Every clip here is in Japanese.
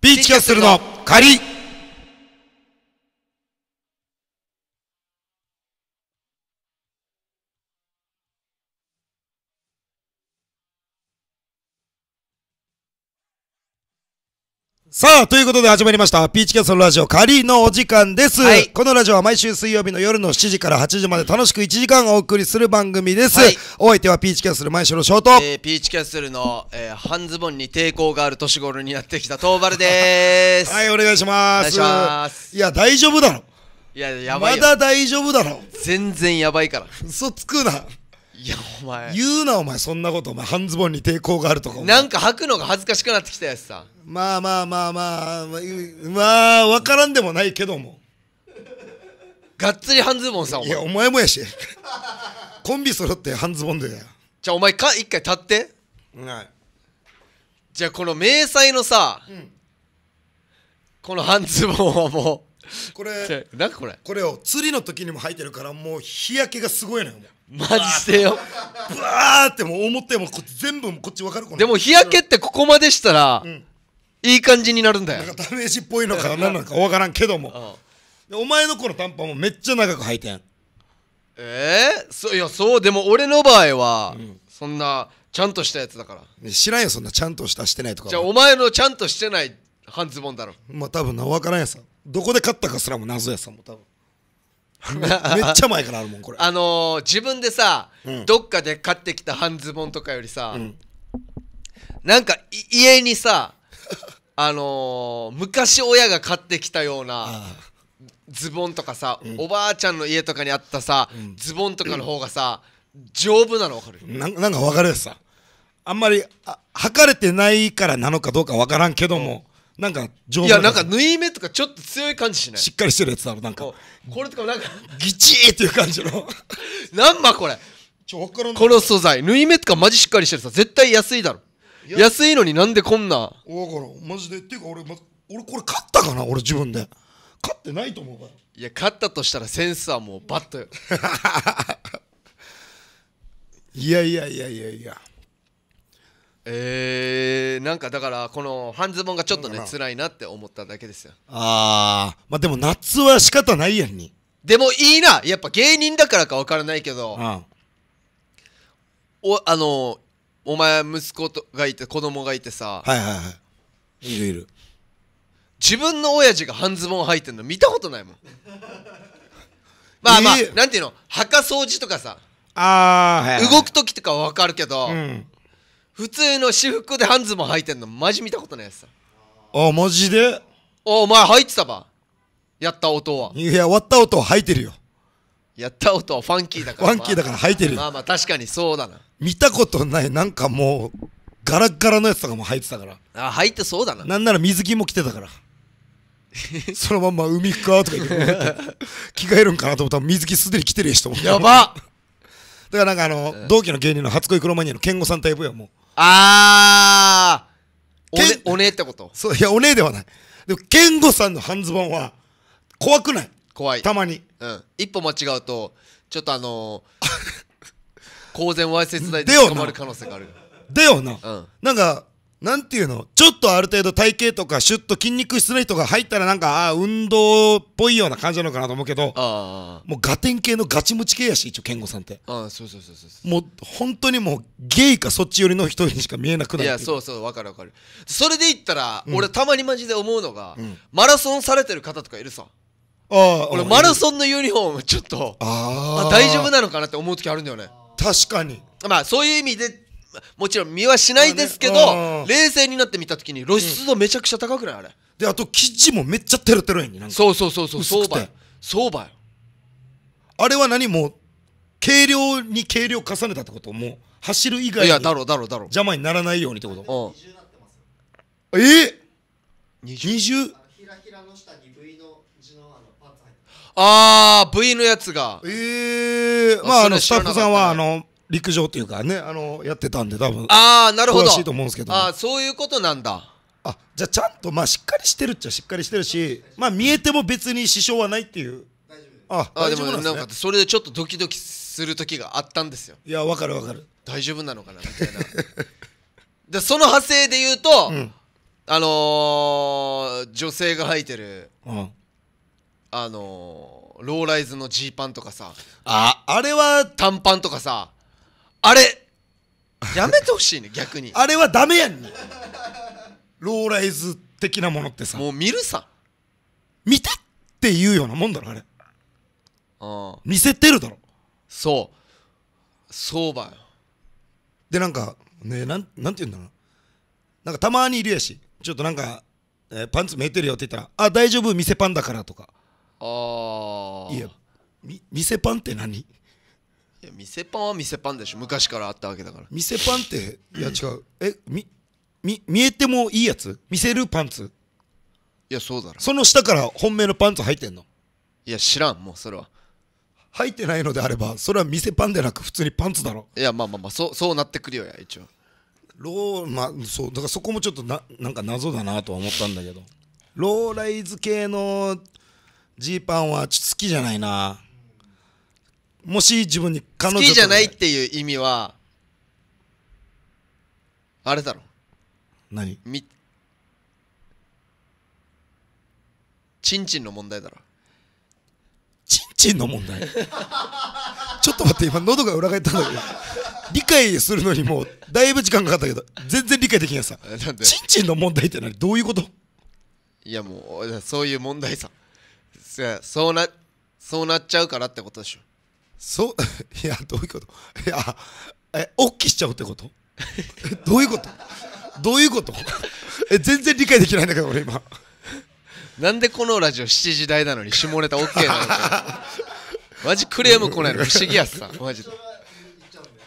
ピーチキャッスルの仮さあ、ということで始まりました、ピーチキャストラジオ、仮のお時間です、はい、このラジオは毎週水曜日の夜の7時から8時まで楽しく1時間お送りする番組です。はい、お相手はピーチキャストルショート。えー、ピーチキャストルの、えー、半ズボンに抵抗がある年頃にやってきた東原です。はい、お願いします。いますいや、大丈夫だろ。いや、やばいまだ大丈夫だろ。全然やばいから。嘘つくな。いやお前言うなお前そんなことお前半ズボンに抵抗があるとかなんか履くのが恥ずかしくなってきたやつさまあまあまあまあまあ、まあ、分からんでもないけどもがっつり半ズボンさお前いやお前もやしコンビ揃って半ズボンでじゃあお前か一回立ってはいじゃあこの迷彩のさ、うん、この半ズボンはもうこれ なんかこれこれを釣りの時にも履いてるからもう日焼けがすごいのよマジしてよブワーってもう思ってもこっち全部こっち分かるでも日焼けってここまでしたら、うん、いい感じになるんだよなんかダメージっぽいのか何なのか分からんけども、お前のこの短パンもめっちゃ長く履いてんええー、いやそうでも俺の場合は、うん、そんなちゃんとしたやつだから知らんよそんなちゃんとしたしてないとかじゃあお前のちゃんとしてない半ズボンだろまあ多分な分からんやさどこで買ったかすらも謎やさも多分めっちゃ前からあるもんこれあのー、自分でさ、うん、どっかで買ってきた半ズボンとかよりさ、うん、なんか家にさ あのー、昔親が買ってきたようなズボンとかさ、うん、おばあちゃんの家とかにあったさ、うん、ズボンとかの方がさ、丈夫なの分かるななんか分かるやつさあんまりあ履かれてないからなのかどうか分からんけども、なんか丈夫いやなんか縫い目とかちょっと強い感じしないしっかりしてるやつだろなんかこれとかなんか ギチーっていう感じのなんまこれこの素材縫い目とかマジしっかりしてるさ絶対安いだろ安いのになんでこんな分からんマジでっていうか俺、ま、俺これ買ったかな俺自分で買ってないと思うからいや買ったとしたらセンスはもうバッと いやいやいやいやいやえー、なんかだからこの半ズボンがちょっとね辛いなって思っただけですよああまあでも夏は仕方ないやんにでもいいなやっぱ芸人だからか分からないけど、うん、おあのお前息子とがいて子供がいてさはいはいはいいるいる自分の親父が半ズボン履いてんの見たことないもん まあまあ、えー、なんていうの墓掃除とかさあ、はいはい、動く時とかは分かるけど、うん普通の私服でハンズもン履いてんのマジ見たことないやつさあマジでおお前履いてたばやった音はいや割った音は履いてるよやった音はファンキーだからファンキーだから履いてるよまあまあ確かにそうだな見たことないなんかもうガラガラのやつとかも履いてたからあ履いてそうだななんなら水着も着てたから そのまんま海服くかとか言って 着替えるんかなと思ったら水着すでに着てる人もやばだからなんかあの、同期の芸人の初恋クロマニアの健吾さんタイプやもうあーおねおねってことそういやおねえではないでも健吾さんの半ズボンは怖くない怖いたまにうん一歩間違うとちょっとあのー、公然わいせつ罪ででよ捕まる可能性があるでよな、うんなんかなんていうのちょっとある程度体型とかシュッと筋肉質の人が入ったらなんかああ、運動っぽいような感じなのかなと思うけどもうガテン系のガチムチ系やし一応健吾さんってあそうそうそうそうもう本当にもうゲイかそっち寄りの人にしか見えなくないいやそうそうわかるわかるそれで言ったら、うん、俺たまにマジで思うのが、うん、マラソンされてる方とかいるさああ、俺マラソンのユニフォームちょっとあ大丈夫なのかなって思う時あるんだよね確かにまあそういう意味でもちろん見はしないですけど、冷静になって見たときに露出度めちゃくちゃ高くないあれであと生地もめっちゃテロテロやんそなんかそうそうそうそう相場よう場よあれは何もう軽量に軽量重ねたってこともう走る以外いやだろだろだろ邪魔にならないようにってことうえ二重0ひらひらの下に V あのああ V のやつがええー、まああのスタッフさんはあの陸上っていうかねあのやってたんで多分ああなるほど詳しいと思うんですけど、ああそういうことなんだあじゃあちゃんとまあしっかりしてるっちゃしっかりしてるしまあ見えても別に支障はないっていうああでもなんかそれでちょっとドキドキする時があったんですよいやわかるわかる大丈夫なのかなみたいな でその派生で言うと、うん、あのー、女性が履いてる、うん、あのー、ローライズのジーパンとかさああれは短パンとかさあれやめてほしいね逆にあれはダメやんにローライズ的なものってさもう見るさ見てっていうようなもんだろあれあ見せてるだろそうそうばよでなんかねなんなんて言うんだろうなんかたまにいるやしちょっとなんか、えー、パンツめいてるよって言ったら「あ大丈夫店パンだから」とかああいや店パンって何や店パンは店パンでしょ昔からあったわけだから店パンっていや違うえみみ見えてもいいやつ見せるパンツいやそうだろその下から本命のパンツ入ってんのいや知らんもうそれは入ってないのであればそれは店パンでなく普通にパンツだろいやまあまあまあそうそうなってくるよや一応ローまあそうだからそこもちょっとななんか謎だなとは思ったんだけどローライズ系のジーパンはちょっと好きじゃないなもし自分に彼女好きじゃないっていう意味はあれだろ何みちんちんの問題だろちんちんの問題 ちょっと待って今喉が裏返ったんだけど理解するのにもうだいぶ時間かかったけど全然理解できないさちんちんの問題って何どういうこといやもうそういう問題さそうなそうなっちゃうからってことでしょそう いやどういうこといやえおっきしちゃうってこと どういうことどういうことえ全然理解できないんだけど俺今なんでこのラジオ7時台なのに下ネタ OK なのか マジクレーム来ないの不思議やっさマジで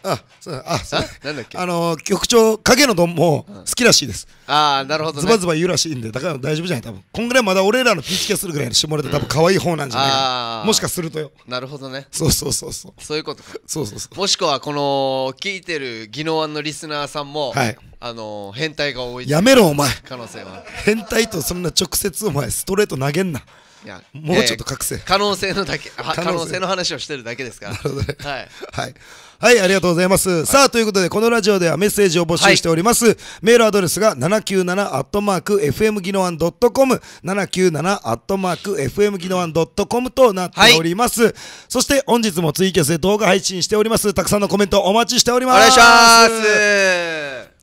あ、そう、あ、そうなんだっけ。あの局長影のどんも好きらしいです。ああ、なるほど、ね。ズバズバ言うらしいんで、だから大丈夫じゃない。多分こんぐらいまだ俺らのピーチけするぐらいの下れ多分可愛い方なんじゃないか、うん、もしかするとよ。なるほどね。そうそうそうそう。そういうことか。そうそうそう。もしくはこの聞いてる宜野案のリスナーさんも、はい、あの変態が多い。やめろお前。可能性は。変態とそんな直接お前ストレート投げんな。いやもうちょっと覚醒、可能性のだけ可能性の話をしてるだけですからなるほどねはい、はいはい、ありがとうございます。はい、さあ、ということで、このラジオではメッセージを募集しております。はい、メールアドレスが 797-FM o a n .com、797-FM o a n .com となっております。はい、そして、本日もツイキャスで動画配信しております。たくさんのコメントお待ちしております。お願いします。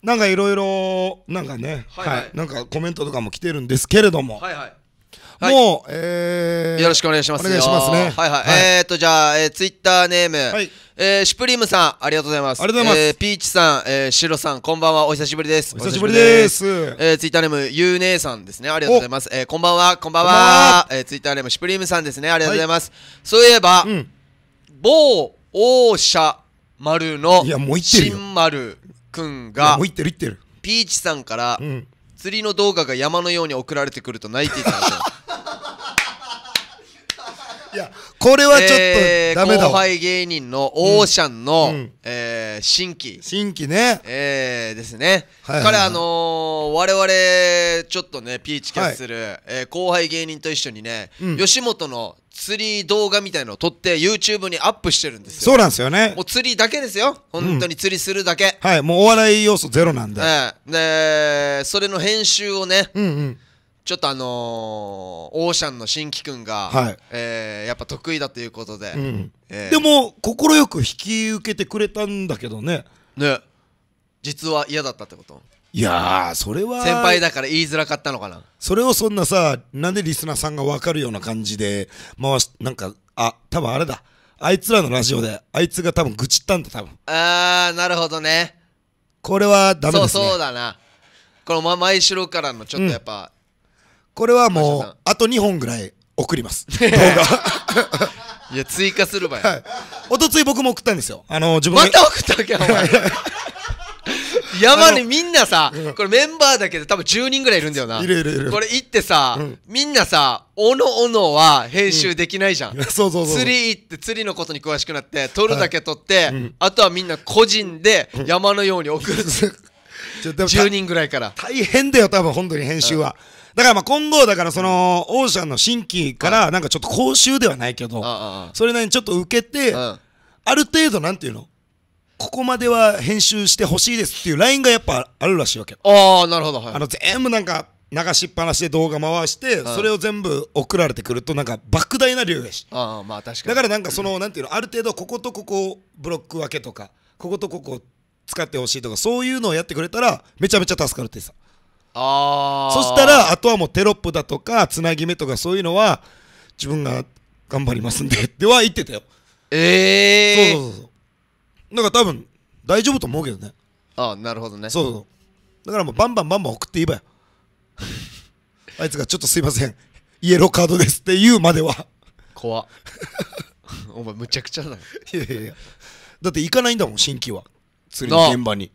なんかいろいろ、なんかね、はい、はい、なんかコメントとかも来てるんですけれども、はいはい、はい、もう、えー、よろしくお願いしますお願いしますね。はいはい。はい、えー、っと、じゃあ、えー、ツイッターネーム、はい、えー、シュプリームさん、ありがとうございます。ありがとうございます。えー、ピーチさん、えー、シロさん、こんばんは、お久しぶりです。お久しぶりです。ですえー、ツイッターネーム、ゆうねえさんですね、ありがとうございます。えー、こんばんは、こんばんは。えー、ツイッターネーム、シュプリームさんですね、ありがとうございます。はい、そういえば、うん、某王者丸の、いや、もう行ってる新丸くんが、もう行ってる行ってる。ピーチさんから、うん釣りの動画が山のように送られてくると泣いていたんですよいやこれはちょっとダメだ、えー、後輩芸人のオーシャンの、うん、えー、新規新規ねえー、ですね、はいはいはい、彼あのー、我々ちょっとねピーチキャスする、はい、えー、後輩芸人と一緒にね、うん、吉本の釣り動画みたいのを撮って YouTube にアップしてるんですよそうなんですよねもう釣りだけですよ本当に釣りするだけ、うん、はいもうお笑い要素ゼロなんで、えー、でそれの編集をね、うんうんちょっとあのー、オーシャンの新規君が、はい、えー、やっぱ得意だということで、うんえー、でも快く引き受けてくれたんだけどねね実は嫌だったってこといやそれは先輩だから言いづらかったのかなそれをそんなさなんでリスナーさんが分かるような感じで回しなんかあ多分あれだあいつらのラジオであいつが多分愚痴ったんだ多分あなるほどねこれはダメですねそうそうだなこの前週からのちょっとやっぱ、うんこれはもうあと2本ぐらい送ります 動画いや追加するばよ、おとつい僕も送ったんですよあの自分また送ったわけお前 山にみんなさ、これメンバーだけで多分10人ぐらいいるんだよな。いるいるいる。これ行ってさ、みんなさ、おのおのは編集できないじゃん。そうそうそう釣り行って釣りのことに詳しくなって、撮るだけ撮って、あとはみんな個人で山のように送る。10人ぐらいから大変だよ多分本当に編集は、うん、だからまあ今後だからその、オーシャンの新規からなんかちょっと講習ではないけど、それなりにちょっと受けて、ある程度なんていうのここまでは編集してほしいですっていうラインがやっぱあるらしいわけああなるほど、はい、あの全部なんか流しっぱなしで動画回して、それを全部送られてくるとなんか莫大な量やしあ、まあ、確かにだからなんかそのなんていうのある程度こことここブロック分けとかこことここ使ってほしいとかそういうのをやってくれたらめちゃめちゃ助かるってさあそしたらあとはもうテロップだとかつなぎ目とかそういうのは自分が頑張りますんでっては言ってたよええー、そうそうそうだから多分大丈夫と思うけどねああなるほどねそうそうだからもうバンバンバンバン送っていいばよ あいつがちょっとすいませんイエローカードですって言うまでは怖 お前むちゃくちゃだいやいやいやだって行かないんだもん新規は釣りの現場に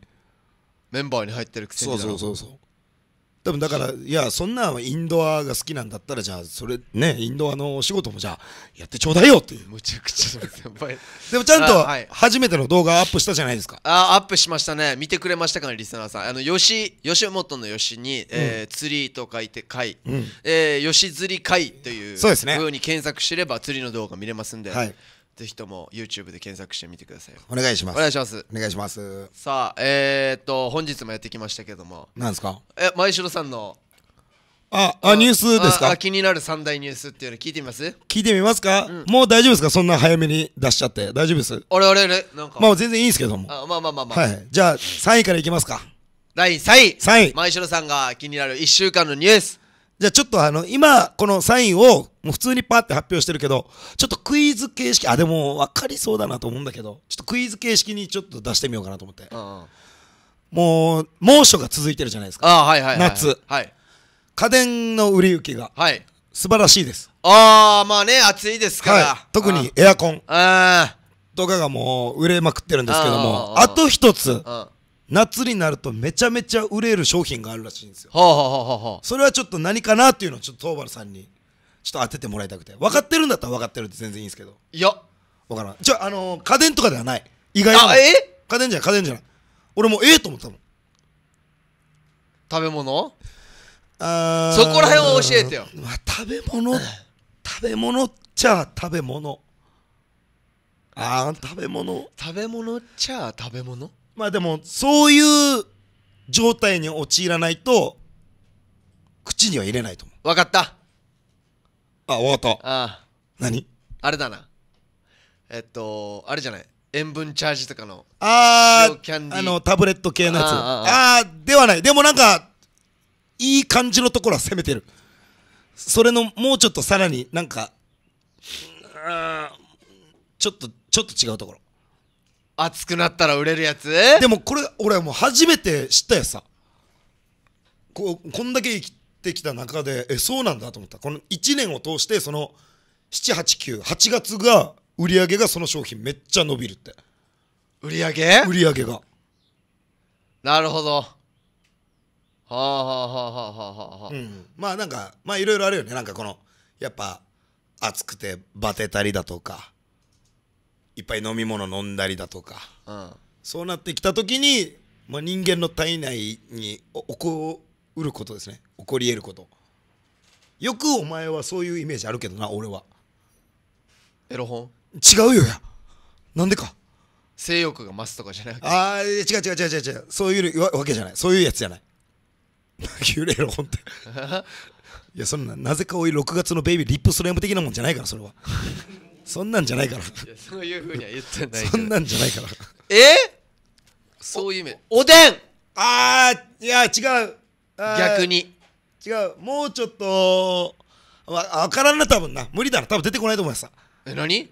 メンバーに入ってるくせにそうそうそうそう多分だからいやそんなインドアが好きなんだったらじゃあそれねインドアのお仕事もじゃあやってちょうだいよっていうむちゃくちゃ先輩でもちゃんと初めての動画アップしたじゃないですかあアップしましたね見てくれましたかねリスナーさんあの吉吉本の吉に、うん、えー、釣りと書いてかうん、えー、吉釣り会というそうですねふうに検索すれば釣りの動画見れますんで、はい、ぜひとも YouTube で検索してみてくださいお願いしますお願いしますお願いしますさあえー、っと本日もやってきましたけどもなんですかえ前城さんのあ、あ、ニュースですか気になる三大ニュースっていうの聞いてみます聞いてみますか、うん、もう大丈夫ですかそんな早めに出しちゃって。大丈夫ですあれあれあれなんか。まあ全然いいんですけども。あまあまあまあまあ。はい。じゃあ3位からいきますか。第3位。3位。前城さんが気になる1週間のニュース。じゃあちょっとあの、今、このサインを、もう普通にパーって発表してるけど、ちょっとクイズ形式、あ、でも分かりそうだなと思うんだけど、ちょっとクイズ形式にちょっと出してみようかなと思って。うんうん、もう、猛暑が続いてるじゃないですか。あ、はい、はいはい、夏。はい。家電の売れ行きが。はい。素晴らしいです。ああ、まあね、暑いですから。はい、特にエアコン。ああ。とかがもう売れまくってるんですけども、あと一つ。夏になるとめちゃめちゃ売れる商品があるらしいんですよはあはあはあはあそれはちょっと何かなっていうのをちょっと東原さんにちょっと当ててもらいたくて分かってるんだったら分かってるって全然いいんですけどいや分からんじゃあ、の家電とかではない意外と。あえ家電じゃない家電じゃない俺もうええと思ったもん食べ物ああ。そこら辺を教えてよまあ、食べ物 食べ物っちゃ食べ物あー食べ物食べ物っちゃ食べ物まあでも、そういう状態に陥らないと、口には入れないと思わかったあ、わかった。ああ何あれだなえっとあれじゃない塩分チャージとかのああ、あの、タブレット系のやつ。あーあーあーではない。でもなんか、いい感じのところは攻めてる。それの、もうちょっとさらになんか、うんちょっと、ちょっと違うところ。熱くなったら売れるやつでもこれ俺もう初めて知ったやつさここんだけ生きてきた中でえそうなんだと思ったこの1年を通してその789月が売り上げがその商品めっちゃ伸びるって売り上げ売り上げがなるほどはあはあはあはあはあはあ、うん、まあなんかまあいろいろあるよねなんかこのやっぱ暑くてバテたりだとかいっぱい飲み物飲んだりだとか、うん、そうなってきた時に、まあ、人間の体内に起こることですね起こり得ることよくお前はそういうイメージあるけどな俺はエロ本違うよやなんでか性欲が増すとかじゃなくてああ違う違う違う違う違うそういうわけじゃないそういうやつじゃない幽霊ロ本って いやそんななぜかおい6月のベイビーリップスライム的なもんじゃないからそれはそんなんじゃないからそういうふうには言ってないそんなんじゃないからえそういう意味おでんあーいや違う逆に違うもうちょっとわ分からんな多分な無理だな多分出てこないと思いますえ何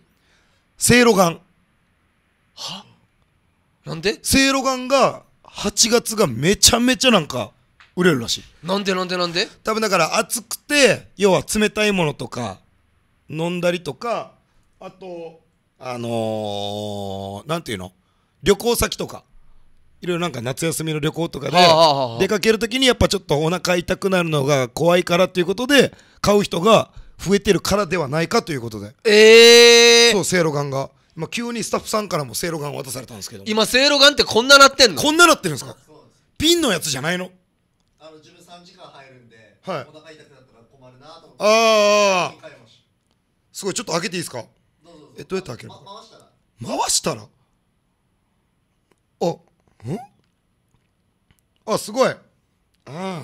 せいろがんはなんでせいろがんが8月がめちゃめちゃなんか売れるらしいなんでなんでなんで多分だから暑くて要は冷たいものとか飲んだりとかあと、あのー、なんていうの旅行先とか。いろいろなんか夏休みの旅行とかで出かけるときにやっぱちょっとお腹痛くなるのが怖いからっていうことで買う人が増えてるからではないかということでええー、そうせいろがんが急にスタッフさんからもせいろがん渡されたんですけど今せいろがんってこんななってんのこんななってるんですかピンのやつじゃないのあの自分3時間入るんで、はい、お腹痛くなったら困るなと思ってああすごいちょっと開けていいですかえどうやって開ける、ま、回したらあんあすごいああ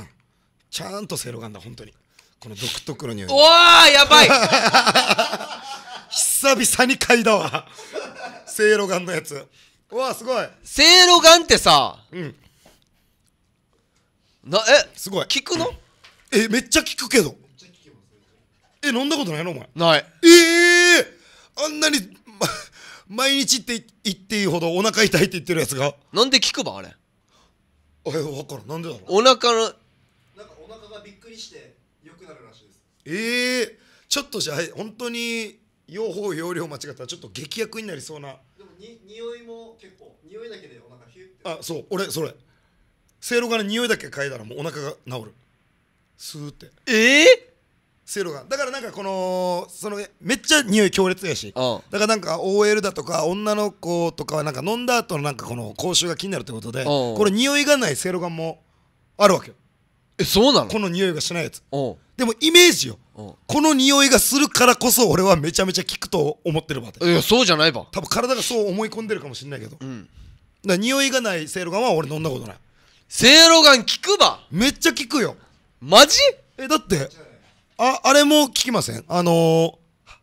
ちゃんとセろがんだ本当にこの独特の匂いおーやばい 久々に嗅いだわせいろがんのやつうわすごいせいろがんってさうんなえすごい聞くの、うん、えめっちゃ聞くけどえ飲んだことないのお前ないええーあんなに、ま、毎日って言っていいほどお腹痛いって言ってるやつがなんで聞くばあれあれ分からんなんでだろうお腹のなんかお腹がびっくりしてよくなるらしいですええー、ちょっとじゃあ本当に用法用量間違ったらちょっと劇薬になりそうなでもに匂いも結構匂いだけでお腹ヒュッてあそう俺それせいろがね匂いだけ嗅いだらもうお腹が治るスーってええーセロガだからなんかこのそのめっちゃ匂い強烈やしだからなんか OL だとか女の子とかはなんか飲んだ後のなんかこの口臭が気になるってことでこれ匂いがないセロガンもあるわけよえそうなのこの匂いがしないやつでもイメージよこの匂いがするからこそ俺はめちゃめちゃ効くと思ってるわいやそうじゃないば多分体がそう思い込んでるかもしれないけど、うん、だ匂いがないセロガンは俺飲んだことないセロガン効くばめっちゃ効くよマジえだってあ、あれも聞きませんあのー、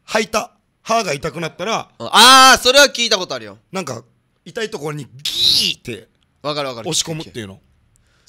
吐いた。歯が痛くなったら、ああ、それは聞いたことあるよ。なんか、痛いところにギーってわかるわかる。押し込むっていうの。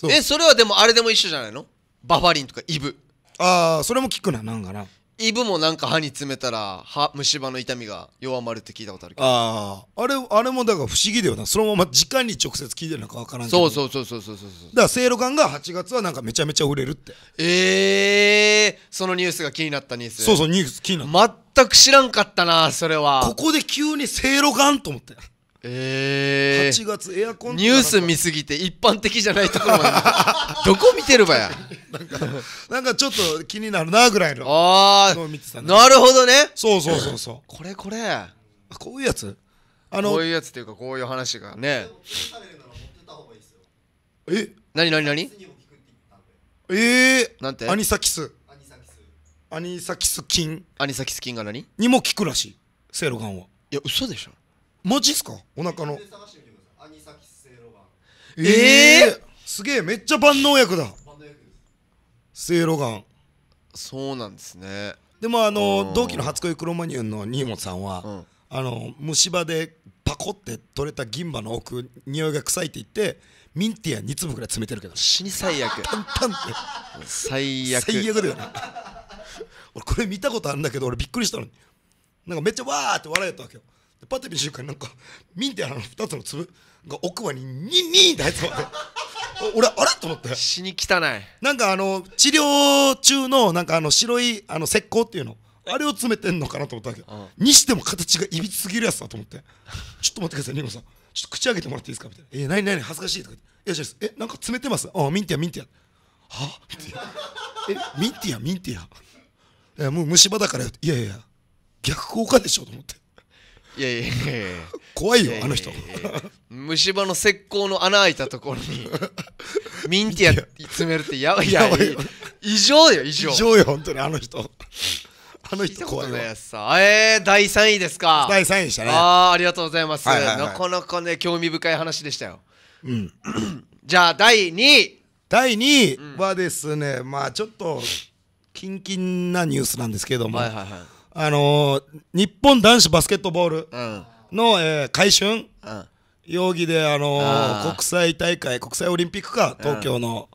え、それはでもあれでも一緒じゃないのバファリンとかイブ。ああ、それも聞くな、なんかな。イブもなんか歯に詰めたら歯虫歯の痛みが弱まるって聞いたことあるけどあああれあれもだから不思議だよなそのまま時間に直接聞いてるのか分からんけどそうそうそうそうそうそうだからせいろがんが8月はなんかめちゃめちゃ売れるってええー、そのニュースが気になったニュースそうそうニュース気になった全く知らんかったなそれはここで急にせいろがと思ってええー、8月エアコンニュース見すぎて一般的じゃないところまで どこ見てるばやなんかなんかちょっと気になるなぐらいのああ、ね、なるほどねそうそうそうそうこれこれこういうやつあのこういうやつっていうかこういう話がねえなになになにええー、なんてアニサキスアニサキス菌アニサキス菌が何にも効くらしいセロガンはいや嘘でしょマジっすかお腹のええー、すげえめっちゃ万能薬だせいろがんそうなんですねでもあの同期の初恋クロマニュンの新本さんは、うん、あの虫歯でパコって取れた銀歯の奥匂いが臭いって言ってミンティア2粒ぐらい詰めてるけど死に最悪タンタンって最悪最悪だよな俺これ見たことあるんだけど俺びっくりしたのになんかめっちゃわーって笑えたわけよパッと見た瞬間なんかミンティアの2つの粒が奥歯にニンニンって入ってた俺あれと思って死に汚いなんかあの治療中のなんかあの白いあの石膏っていうのあれを詰めてんのかなと思ったわけ、うん、にしても形がいびつすぎるやつだと思ってちょっと待ってくださいニコさんちょっと口開けてもらっていいですかみたいな「えー、何何恥ずかしい」とか言って「いやえなんか詰めてますあミンティアミンティア」はえミンティアミンティア」いやもう虫歯だからよいやいや逆効果でしょと思っていやいやいやいや怖いよあの人虫歯の石膏の穴開いたところに ミンティア詰めるってやばいやばい異常よ異常異常よ本当にあの人あの人怖いよいえー、第3位ですか第3位でしたねああありがとうございます、なかなかね興味深い話でしたようん じゃあ第2位第2位はですね、まあちょっとキンキンなニュースなんですけども、はいはいはいあのー、日本男子バスケットボールの、うん、えー、春、うん、容疑で、あのー、国際大会、国際オリンピックか、東京の、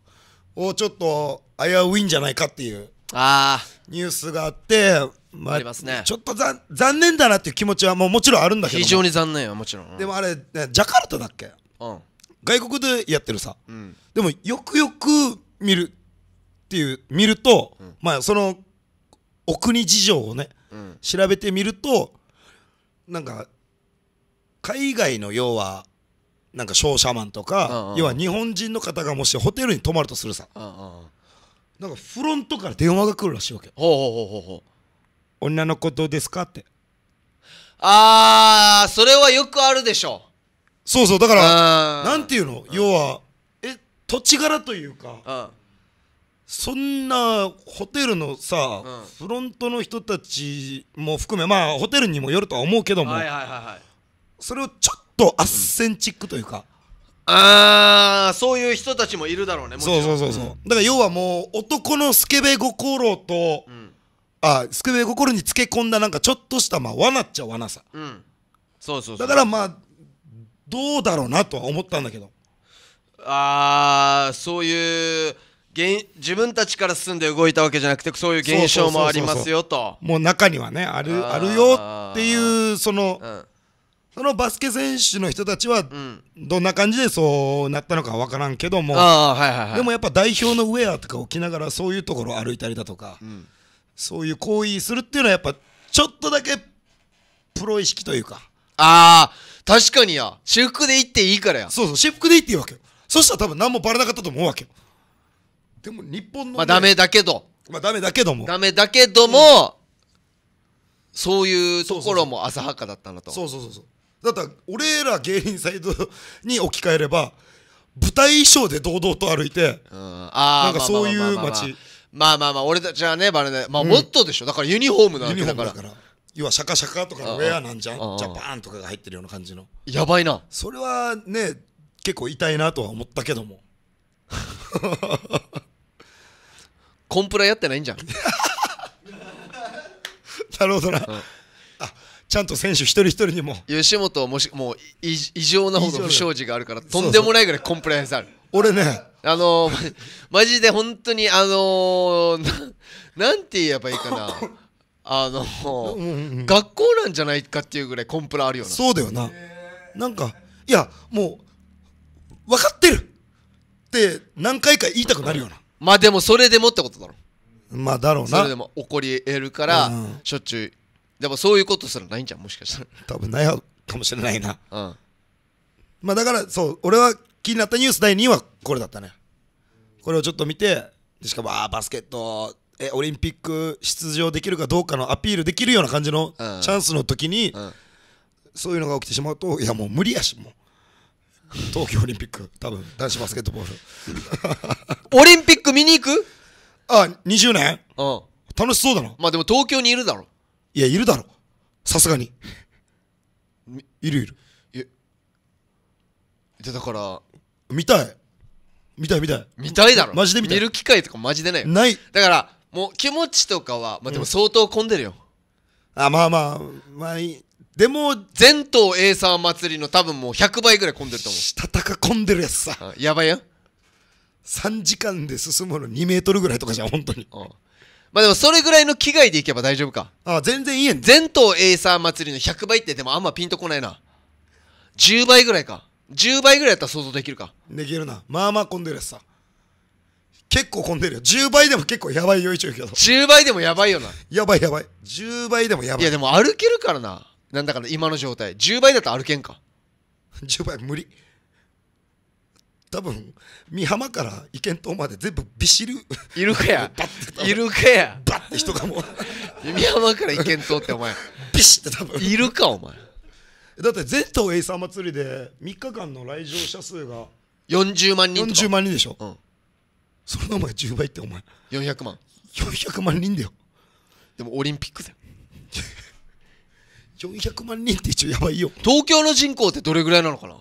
うん、をちょっと危ういんじゃないかっていうあニュースがあって、まあ、ありますね、ちょっとざ残念だなっていう気持ちはもうもちろんあるんだけど非常に残念よもちろん、でもあれジャカルタだっけ、うん、外国でやってるさ、うん、でもよくよく見るっていう見ると、うん、まあそのお国事情をね調べてみると、なんか海外の要はなんか商社マンとか、要は日本人の方がもしホテルに泊まるとするさ、なんかフロントから電話が来るらしいわけ女の子どうですかってああそれはよくあるでしょそうそうだからなんていうの要はえ土地柄というかそんなホテルのさ、うん、フロントの人たちも含めまあホテルにもよるとは思うけども、はいはいはいはい、それをちょっとアッセンチックというか、うん、ああそういう人たちもいるだろうねもちろんそうそうそうそう、うん、だから要はもう男のスケベ心と、うん、あスケベ心につけ込んだなんかちょっとしたまあ罠っちゃ罠さ、うん、そうそうそうだからまあどうだろうなとは思ったんだけどああそういう自分たちから進んで動いたわけじゃなくてそういう現象もありますよともう中にはねあるあるよっていうその、うん、そのバスケ選手の人たちは、どんな感じでそうなったのか分からんけども、はいはいはい、でもやっぱ代表のウェアとかを着ながらそういうところを歩いたりだとか、うん、そういう行為するっていうのはやっぱちょっとだけプロ意識というかああ確かにや私服で行っていいからやそうそう私服で行っていいわけよそしたら多分何もバレなかったと思うわけよでも日本の、ね、まあダメだけどまあダメだけどもダメだけども、うん、そういうところも浅はかだったなとそうそうそうそうだったら俺ら芸人サイドに置き換えれば舞台衣装で堂々と歩いて、うん、あなんかそういう街まあまあまあ俺たちはねバレないまあもっとでしょ、うだからユニフォームなわけだから要はシャカシャカとかのウェアなんじゃんジャパンとかが入ってるような感じのやばいなそれはね結構痛いなとは思ったけどもコンプラやってないんじゃん なるほどな、うん、あちゃんと選手一人一人にも吉本もしもう異常なほど不祥事があるからとんでもないぐらいコンプライアンスある俺ねあのー、マジで本当にあのー、なんて言えばいいかなあのーうんうん、学校なんじゃないかっていうぐらいコンプラあるよなそうだよななんかいやもう分かってるって何回か言いたくなるよなまあでもそれでもってことだろまあだろうそれでも起こり得るからしょっちゅうでもそういうことすらないんじゃんもしかした多分ないかもしれないなうんまあだからそう俺は気になったニュース第2位はこれだったねこれをちょっと見てでしかもあバスケットえオリンピック出場できるかどうかのアピールできるような感じのチャンスの時に、うんそういうのが起きてしまうといやもう無理やしもう東京オリンピック多分男子バスケットボール オリンピック見に行くあ20年うん楽しそうだなまあでも東京にいるだろいやいるだろさすがにいるいるいでだから見たい見たい見たい見たいだろマジで見たい見る機会とかマジでないないだからもう気持ちとかはまあでも相当混んでるよ、あまあまあまあいいでも全島エイサー祭りの多分もう100倍ぐらい混んでると思うしたたか混んでるやつさやばいやん3時間で進むの2メートルぐらいとかじゃん本当にああまあでもそれぐらいの危害でいけば大丈夫かああ全然いいやん全島エイサー祭りの100倍ってでもあんまピンとこないな10倍ぐらいか10倍ぐらいやったら想像できるかできるなまあまあ混んでるやつさ結構混んでるよ10倍でも結構やばいよ一応けど10倍でもやばいよなやばいやばい10倍でもやばいいやでも歩けるからななんだから今の状態10倍だと歩けんか10 倍無理多分美浜から意ん島まで全部びっしりいるかや いるかやバッて人がもう美浜から意見島ってお前ビシって多分いるかお前だって全島エイサー祭りで3日間の来場者数が40万人とか40万人でしょ、うん、それのお前10倍ってお前400万400万人だよでもオリンピックだよ 400万人って一応やばいよ東京の人口ってどれぐらいなのかな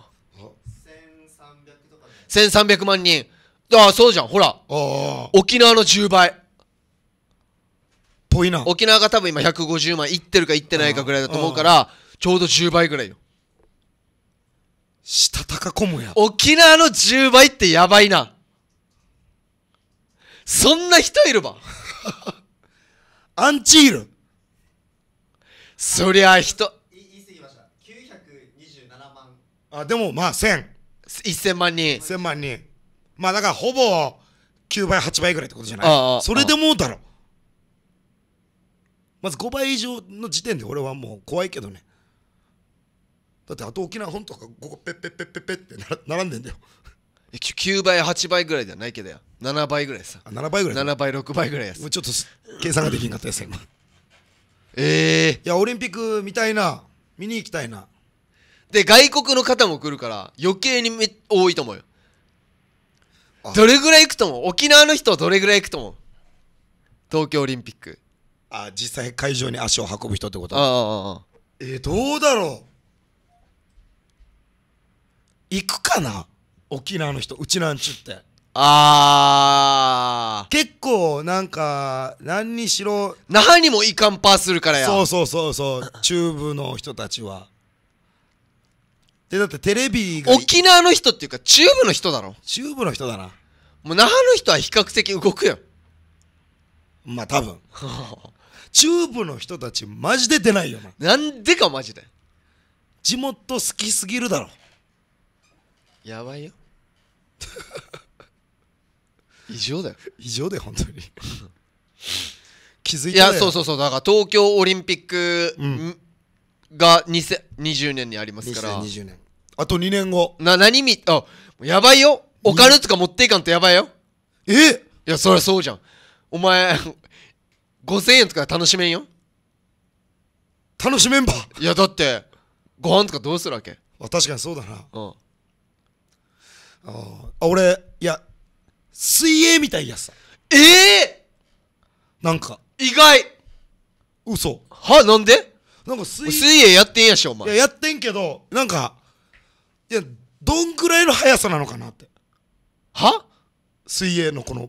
1300万人ああそうじゃんほら沖縄の10倍ぽいな沖縄が多分今150万いってるかいってないかぐらいだと思うからちょうど10倍ぐらいよしたたかこむや沖縄の10倍ってやばいなそんな人いるば アンチいるそりゃ人あでもまあ1000 1000万人1000万人まあだからほぼ9倍8倍ぐらいってことじゃないそれでもうだろまず5倍以上の時点で俺はもう怖いけどねだってあと沖縄本とかここペッペッペッペッペッって並んでんだよ9倍8倍ぐらいじゃないけどや7倍ぐらいさ7倍ぐらい7倍6倍ぐらいやもうちょっと計算ができなかったです今ええいやオリンピック見たいな見に行きたいなで外国の方も来るから余計にめ多いと思うよどれぐらい行くと思う沖縄の人どれぐらい行くと思う東京オリンピックあ実際会場に足を運ぶ人ってことあああああえー、どうだろう行くかな沖縄の人うちなんちゅってあ結構なんか何にしろ那覇にもいかんパーするからやそうそうそうそう中部の人たちはでだってテレビが沖縄の人っていうか中部の人だろ中部の人だなもう那覇の人は比較的動くよまあ多分中部の人たちマジで出ないよななんでかマジで地元好きすぎるだろやばいよ 異常だよ異常で本当に 気づいいやそうそうそうだから東京オリンピックんが2020年にありますから2020年あと2年後な何みあやばいよお金とか持っていかんとやばいよえいやそりゃそうじゃんお前5000円とか楽しめんよ楽しめんばいやだってご飯とかどうするわけあ確かにそうだなうんああ俺いや水泳みたいやさ。ええー、なんか。意外嘘。はなんでなんか水泳やってんやし、お前。いや、やってんけど、なんか、いや、どんくらいの速さなのかなって。は水泳のこの、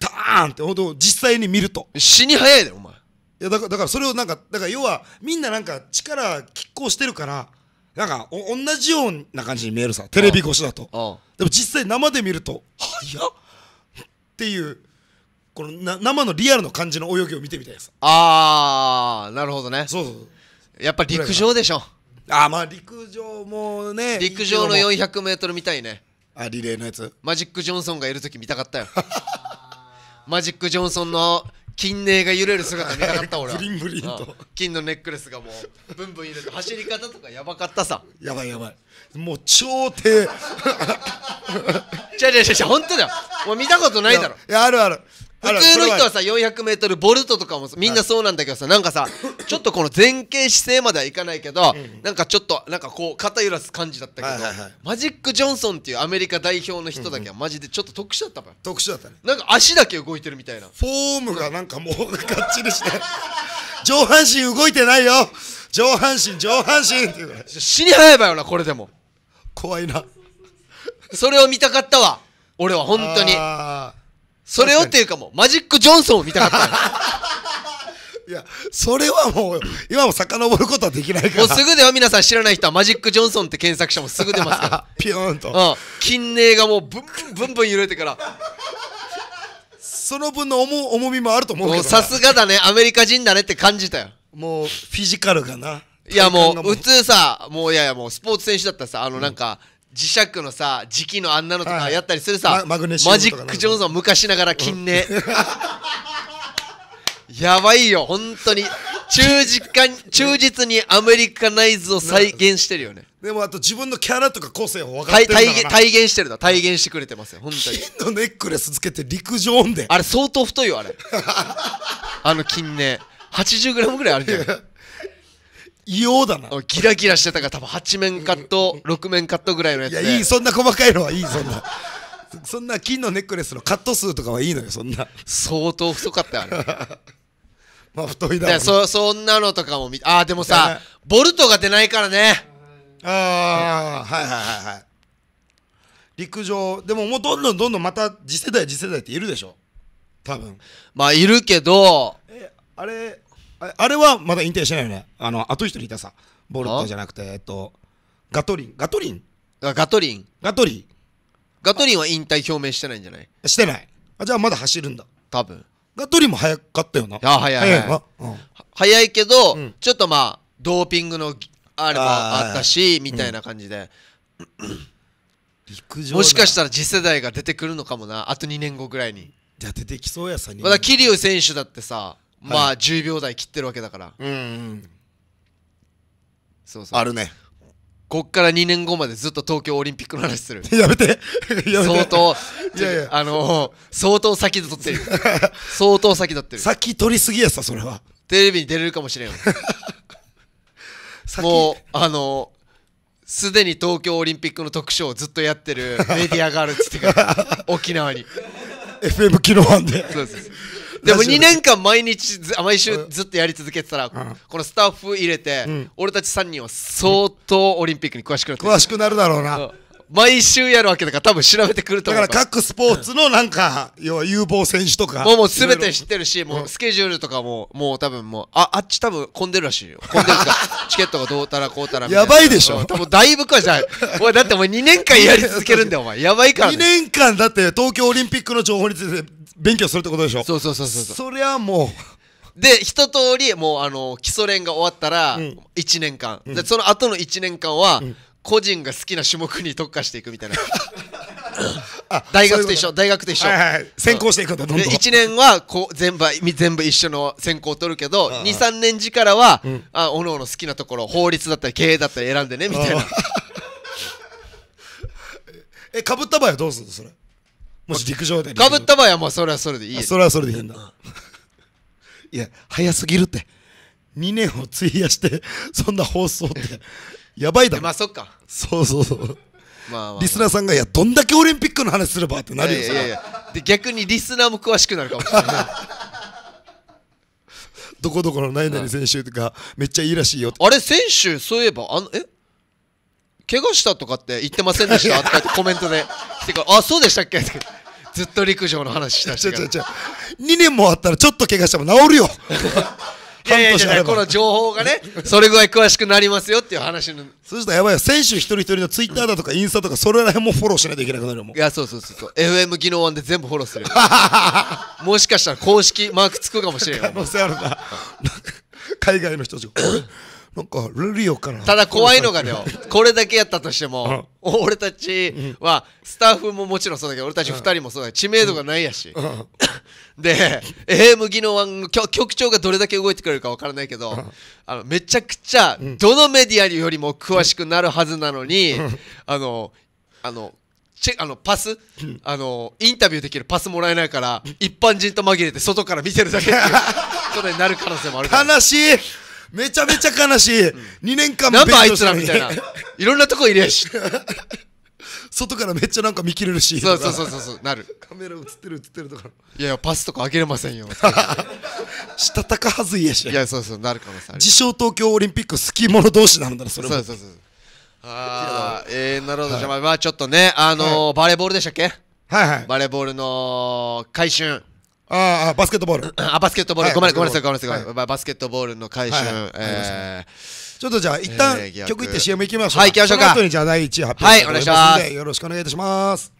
ダーンってほど実際に見ると。死に早いで、お前。いや、だから、だからそれをなんか、だから要は、みんななんか力拮抗してるから、なんかお、同じような感じに見えるさ、テレビ越しだと。ああでも実際生で見ると、早っっていうこのな生のリアルの感じの泳ぎを見てみたいですああなるほどねそうそうやっぱ陸上でしょああまあ陸上もね陸上の 400m みたいねあリレーのやつマジック・ジョンソンがいる時見たかったよ マジック・ジョンソンの金泥が揺れる姿見たかった俺はブリンブリンと金のネックレスがもうブンブン揺れて走り方とかやばかったさやばいやばいもう超低違う違う違う本当だよもう見たことないだろいやあるある普通の人はさ 400m ボルトとかもみんなそうなんだけどさなんかさ ちょっとこの前傾姿勢まではいかないけどなんかちょっとなんかこう肩揺らす感じだったけどマジック・ジョンソンっていうアメリカ代表の人だけはマジでちょっと特殊だったの特殊だったねなんか足だけ動いてるみたいなフォームがなんかもうがっちりして上半身動いてないよ上半身上半身ってう死に早いわよなこれでも怖いなそれを見たかったわ俺は本当にそれをっていうかもう、マジック・ジョンソンを見たかった。いや、それはもう、今も遡ることはできないから。もうすぐでは皆さん知らない人は、マジック・ジョンソンって検索者もすぐ出ますから。ピューンと。うん。金霊がもう、ブンブン、ブンブン揺れてから。その分の重重みもあると思うけどさすがだね、アメリカ人だねって感じたよ。もう、フィジカルがな。いやもう、普通さ、もういやいやもう、スポーツ選手だったらさ、あのなんか、うん磁石のさ磁気のあんなのとかやったりするさ、はいママジック・ジョンソン昔ながら金ね、うん、やばいよ本当に忠実か忠実にアメリカナイズを再現してるよねでもあと自分のキャラとか個性を分かってる体現体現してるの、体現してくれてますよ本当に金のネックレスつけて陸上音であれ相当太いよあれあの金ね 80g ぐらいあるんじゃ異様だな。ギラギラしてたから多分8面カット、6面カットぐらいのやついや、いい、そんな細かいのはいい、そんな。そんな金のネックレスのカット数とかはいいのよ、そんな。相当太かったよ、あれ。まあ、太いだろね、そ。そんなのとかも見ああ、でもさ、ボルトが出ないからね。ああ、はいはいはいはい。陸上、でももうどんどんどんどんまた次世代次世代っているでしょ。多分。まあ、いるけど、え、あれ、あれはまだ引退してないよね。あの、あと一人いたさ。ボルトじゃなくて、えっと、ガトリン。ガトリンあガトリン。ガトリン。ガトリンは引退表明してないんじゃないしてない。あ、じゃあまだ走るんだ。多分。ガトリンも早かったよな。いや、早い。早いうん、早いけど、うん、ちょっとまあ、ドーピングのあれもあったし、みたいな感じで。うんもしかしたら次世代が出てくるのかもなあと2年後ぐらいにいや出てきそうやさまだ桐生選手だってさまあ10秒台切ってるわけだからうん、うん、そうそうあるねこっから2年後までずっと東京オリンピックの話する やめて やめて相当いやいやあのー相当先で撮ってる相当先取ってる 先取りすぎやさそれはテレビに出れるかもしれんもうあのーすでに東京オリンピックの特賞をずっとやってるメディアがあるっつってから沖縄に FM 機能班でそうです でも2年間毎日毎週ずっとやり続けてたら、このスタッフ入れて、俺たち3人は相当オリンピックに詳しくなって詳しくなるだろうな、毎週やるわけだから多分調べてくると思うだから各スポーツのなんか、要は有望選手とかもうもう全て知ってるしもうスケジュールとかももう多分もうああっち多分混んでるらしいよ混んでるか チケットがどうたらこうたらやばいでしょ多分だいぶかじゃあおいだってお前2年間やり続けるんだよお前やばいから、ね、2年間だって東京オリンピックの情報について勉強するってことでしょそうそうそうそうそりゃもうで一通りもうあの基礎練が終わったら1年間、うんでその後の1年間は、個人が好きな種目に特化していくみたいな 大学と一緒大学と一緒、はいはい先行していくんだどんどで1年はこう全部全部一緒の専攻を取るけど23年時からは、うんあおのおの好きなところ法律だったり経営だったり選んでねみたいな えかぶった場合はどうするのそれもし陸上でかぶった場合はもうそれはそれでいい、それはそれでいいんだ、いや早すぎるって2年を費やしてそんな放送ってやばいだろまあそっかそうそうそうまあまあまあ、リスナーさんが、いや、どんだけオリンピックの話すればってなるよ、いやいやいやで逆にリスナーも詳しくなるかもしれない。どこどこの何々選手とか、めっちゃいいらしいよあれ、選手、そういえば、あのえ怪我したとかって言ってませんでした?」ってコメントで来てから「あそうでしたっけ?」ってずっと陸上の話したし2年もあったらちょっと怪我しても治るよいやいいこの情報がねそれぐらい詳しくなりますよっていう話のそうしたらやばいよ選手一人一人のツイッターだとかインスタとかそれらへんもフォローしないといけなくなるもんいやそうそうそうそう FM 技能1で全部フォローする もしかしたら公式マークつくかもしれん可能性あるな海外の人たちが「なんかルリオかただ怖いのがね、これだけやったとしても俺たちはスタッフももちろんそうだけど俺たち2人もそうだけど知名度がないやしで AM 技能局長がどれだけ動いてくれるか分からないけどあのめちゃくちゃどのメディアよりも詳しくなるはずなのにあのあのチェあのパス、あのインタビューできるパスもらえないから一般人と紛れて外から見てるだけっていうことになる可能性もある悲しいめちゃめちゃ悲しい。2年間なんだあいつらみたいな。いろんなとこ入れやし。外からめっちゃなんか見切れるし。そうそうそうそう、なる。カメラ映ってる映ってるとか。いやいや、パスとかあげれませんよ。したたかはずいやし。いや、そうそう、なるかもさ。自称東京オリンピック好き者同士なんだな、それも。そうそうそう。ああ、えー、なるほど。じゃあ、まあちょっとね、あのバレーボールでしたっけはいはい。バレーボールの回春。ああ、バスケットボール。あ、バスケットボール。ごめんごめんなさい、ごめんなさい、ごめんなさい。バスケットボールの回収。はいはいえーちょっとじゃあ、一旦、えー曲いって CM いきましょう。か。はい行きましょうかその後にじゃあ、第一発表はいお願いしますよろしくお願いいたします。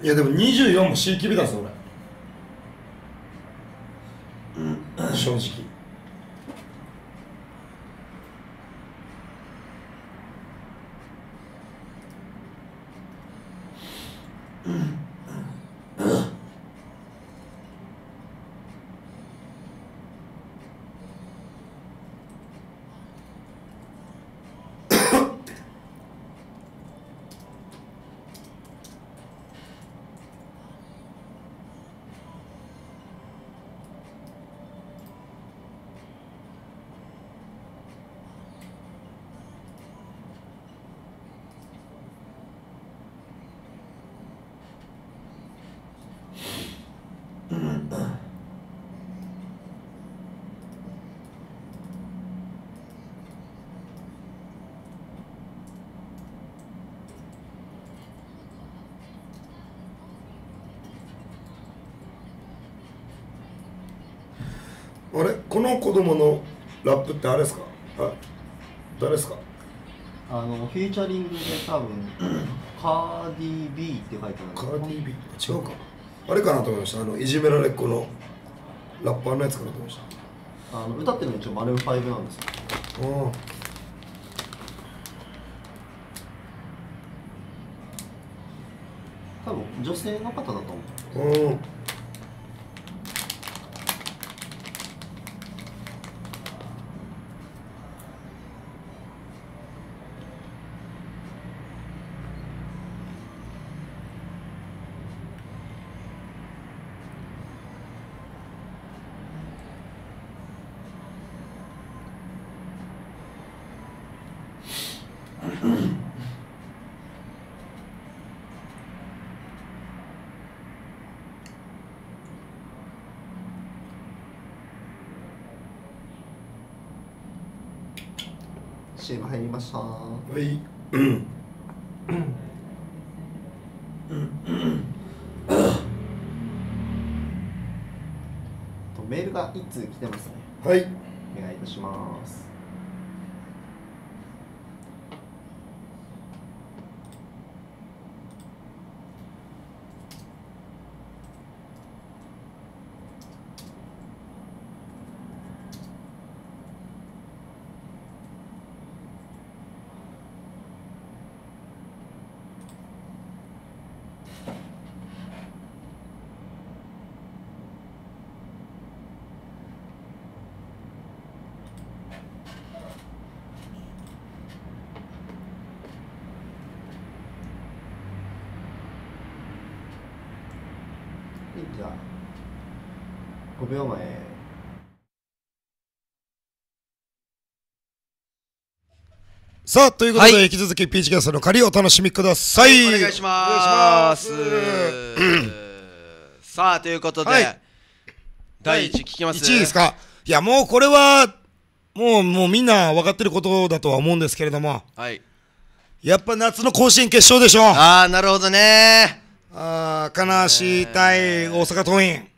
いやでも24も C キビだぞ俺、うん、正直この子供のラップってあれですか誰ですかあのフィーチャリングで多分 カーディー・ビーって書いてあるカーディー・ビー違うかあれかなと思いましたあのいじめられっ子のラッパーのやつかなと思いましたあの歌ってるの一応マルーン5なんですよああ多分女性の方だと思う。うんさんはい メールが1通来てますねはい5秒前さあということで、はい、引き続きピーチキャスの仮をお楽しみください、はい、お願いしますさあということで、はい、第1聞きます1位ですかいやもうこれはもうもうみんな分かってることだとは思うんですけれどもはいやっぱ夏の甲子園決勝でしょああなるほどねああしい対大阪桐蔭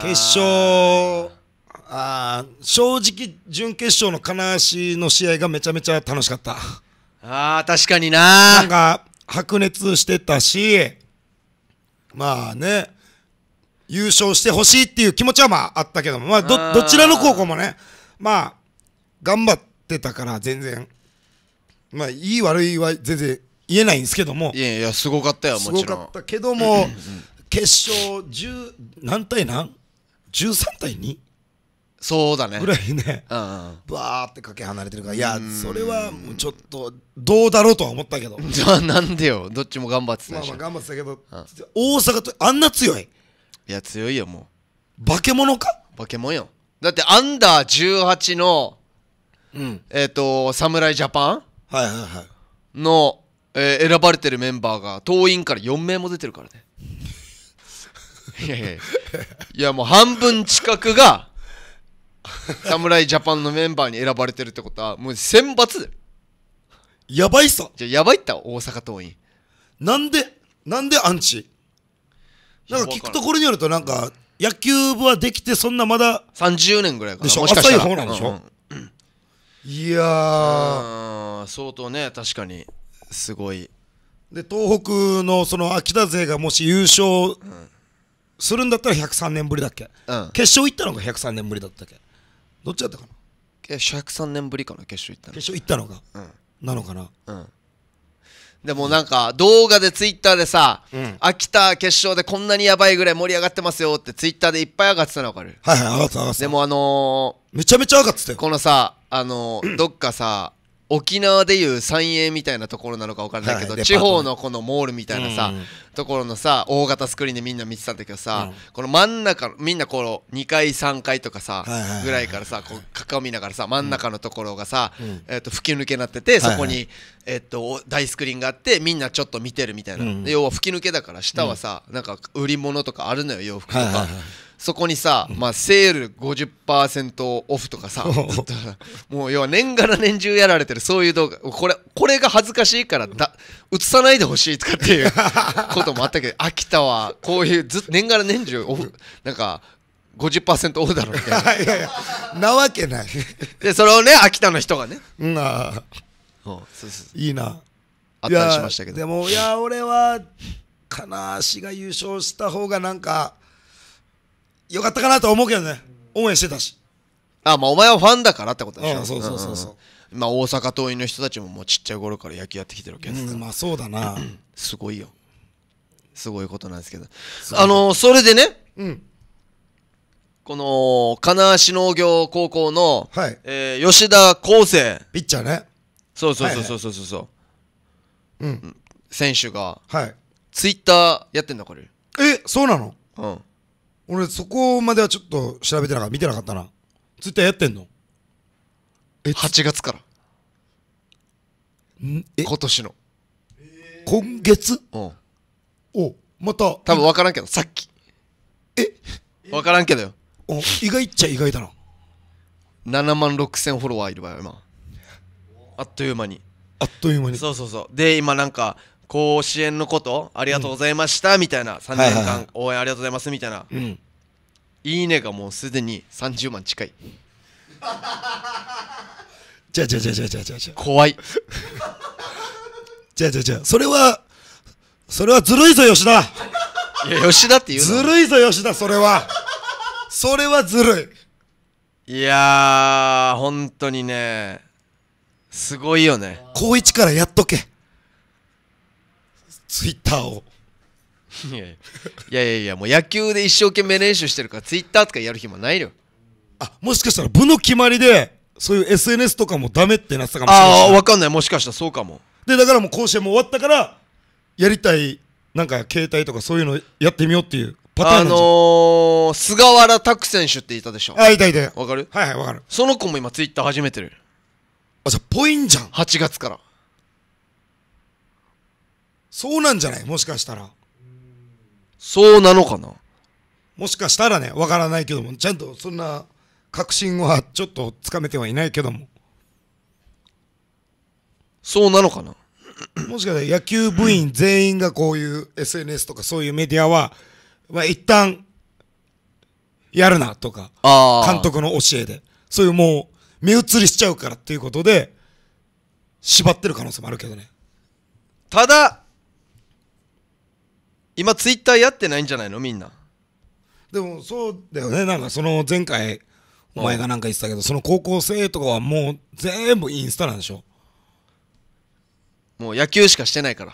決勝、あ正直、準決勝の金足の試合がめちゃめちゃ楽しかった。ああ、確かにな。なんか、白熱してたし、まあね、優勝してほしいっていう気持ちはまああったけども、まあど、どちらの高校もね、まあ、頑張ってたから全然、まあ、いい悪いは全然言えないんですけども。いやいや、すごかったよ、もちろん。すごかったけども、決勝10何対何 ?13 対 2? そうだねぐらいね、うんうん、ーってかけ離れてるからいやそれはちょっとどうだろうとは思ったけど じゃあなんでよどっちも頑張ってたまあまあ頑張ってたけど、うん、大阪とあんな強いいや強いよもう化け物か化け物よだってアンダー18の、うん、えっ、ー、と侍ジャパンはいはいはいの、えー、選ばれてるメンバーが党員から4名も出てるからねいやいやいやもう半分近くが侍 ジャパンのメンバーに選ばれてるってことはもう選抜だよやばいっじゃやばいった大阪桐蔭なんでなんでアンチなんか聞くところによるとなんか野球部はできてそんなまだ30年ぐらいかなでしょもしかしたら浅い方なんでしょ、うんうんうん、いやー相当ね確かにすごいで東北のその秋田勢がもし優勝するんだったら103年ぶりだっけ、うん、決勝行ったのが103年ぶりだったっけどっちだったかな決勝103年ぶりかな決勝行ったの決勝行ったのが、うん、なのかな、うんでもなんか動画でツイッターでさ、うん、秋田決勝でこんなにやばいぐらい盛り上がってますよってツイッターでいっぱい上がってたの分かるはいはい上がった上がったでもあのー、めちゃめちゃ上がってたよこのさあのーうん、どっかさ沖縄でいう三栄みたいなところなのか分からないけど、はい、地方のこのモールみたいなさ、うんところのさ大型スクリーンでみんな見てたんだけどさ、うん、この真ん中みんなこう2階3階とかさ、ぐらいからさこうかを見ながらさ真ん中のところがさ、うん、えー、と吹き抜けになってて、そこに、はいはい、えーと、大スクリーンがあってみんなちょっと見てるみたいな、うん、要は吹き抜けだから下はさ、なんか売り物とかあるのよ洋服とか。はいはいはいそこにさ、まあ、セール50%オフとかさもう要は年がら年中やられてるそういう動画これこれが恥ずかしいからだ映さないでほしいとかっていう こともあったけど秋田はこういうず年がら年中オフなんか50%オフだろうみたいな いやいやなわけないでそれをね秋田の人がねうんあいいなあったりしましたけどでもいや俺は金足が優勝した方がなんかよかったかなと思うけどね。応援してたし。あ、まあお前はファンだからってことでしょ。そうそうそうそう。うん、まあ大阪桐蔭の人たちももうちっちゃい頃から野球やってきてるわけですうん、まあそうだな。すごいよ。すごいことなんですけど。あのー、それでね。うん。この金足農業高校の、はい、えー、吉田康生ピッチャーねそうそうそうそうそうそう、はいはい、うん、選手が、はい、ツイッターやってんだこれえそうなのうん俺そこまではちょっと調べてなかった見てなかったなツイッターやってんのえ8月からんえ今年の今月うんおまた多分分からんけどさっきえ分からんけどよお意外っちゃ意外だな7万6000フォロワーいるわよ今あっという間にあっという間にそうそうそうで今なんか甲子園のことありがとうございました、みたいな3年間応援ありがとうございますみたいな、うんいいねがもうすでに30万近いじゃじゃじゃじゃじゃじゃじゃ怖いじゃじゃじゃそれはそれはずるいぞ吉田いや吉田って言うずるいぞ吉田それはそれはずるいいやー本当にねすごいよね高一からやっとけツイッターをいやいやいやもう野球で一生懸命練習してるからツイッターとかやる暇ないよあもしかしたら部の決まりでそういう SNS とかもダメってなってたかもしれないああ分かんないもしかしたらそうかもでだからもう甲子園も終わったからやりたいなんか携帯とかそういうのやってみようっていうパターンあのー、菅原拓選手っていたでしょあいたいたわかるはいはいわかるその子も今ツイッター始めてるあじゃあぽいんじゃん8月からそうなんじゃないもしかしたら。そうなのかなもしかしたらね、わからないけども、ちゃんとそんな確信はちょっとつかめてはいないけども。そうなのかなもしかしたら野球部員全員がこういう SNS とかそういうメディアは、まあ一旦、やるなとか、監督の教えで。そういうもう、目移りしちゃうからっていうことで、縛ってる可能性もあるけどね。ただ、今ツイッターやってないんじゃないのみんなでもそうだよねなんかその前回お前がなんか言ってたけどその高校生とかはもう全部インスタなんでしょもう野球しかしてないから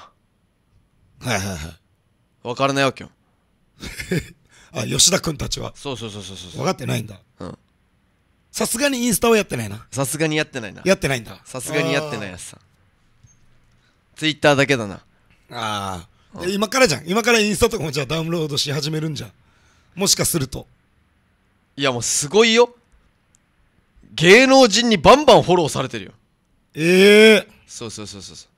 はいはいはい分からないわけよ あ吉田君たちはそうそうそうそうそう分かってないんだうんさすがにインスタはやってないなさすがにやってないなやってないんださすがにやってないやつさツイッターだけだなああ今からじゃん今からインスタとかもじゃあダウンロードし始めるんじゃんもしかするといやもうすごいよ芸能人にバンバンフォローされてるよええー、そうそうそうそうそう